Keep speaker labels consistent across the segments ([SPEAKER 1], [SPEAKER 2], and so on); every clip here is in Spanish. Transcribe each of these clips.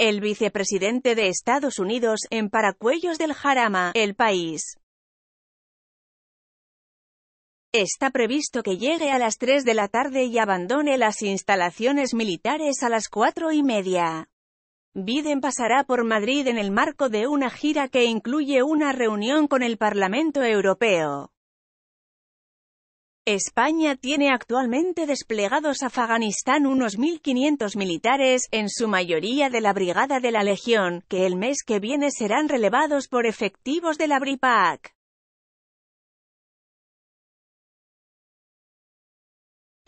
[SPEAKER 1] el vicepresidente de Estados Unidos en Paracuellos del Jarama, el país. Está previsto que llegue a las 3 de la tarde y abandone las instalaciones militares a las 4 y media. Biden pasará por Madrid en el marco de una gira que incluye una reunión con el Parlamento Europeo. España tiene actualmente desplegados a Afganistán unos 1.500 militares, en su mayoría de la
[SPEAKER 2] Brigada de la Legión, que el mes que viene serán relevados por efectivos de la BRIPAC.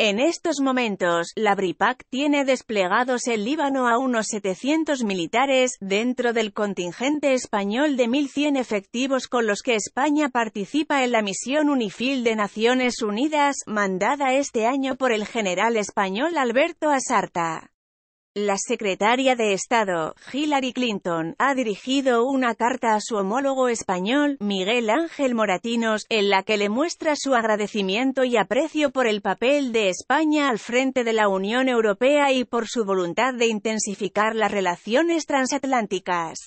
[SPEAKER 2] En estos momentos, la BRIPAC tiene desplegados en Líbano a unos 700
[SPEAKER 1] militares, dentro del contingente español de 1.100 efectivos con los que España participa en la misión UNIFIL de Naciones Unidas, mandada este año por el general español Alberto Asarta. La secretaria de Estado, Hillary Clinton, ha dirigido una carta a su homólogo español, Miguel Ángel Moratinos, en la que le muestra su agradecimiento y aprecio por el papel de España al frente de la Unión Europea y por su voluntad de intensificar las relaciones transatlánticas.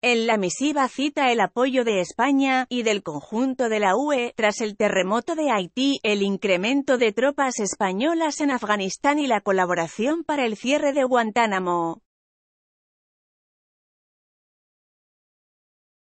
[SPEAKER 1] En la misiva cita el apoyo de España y del conjunto de la UE tras el terremoto de Haití, el incremento de tropas
[SPEAKER 2] españolas en Afganistán y la colaboración para el cierre de Guantánamo.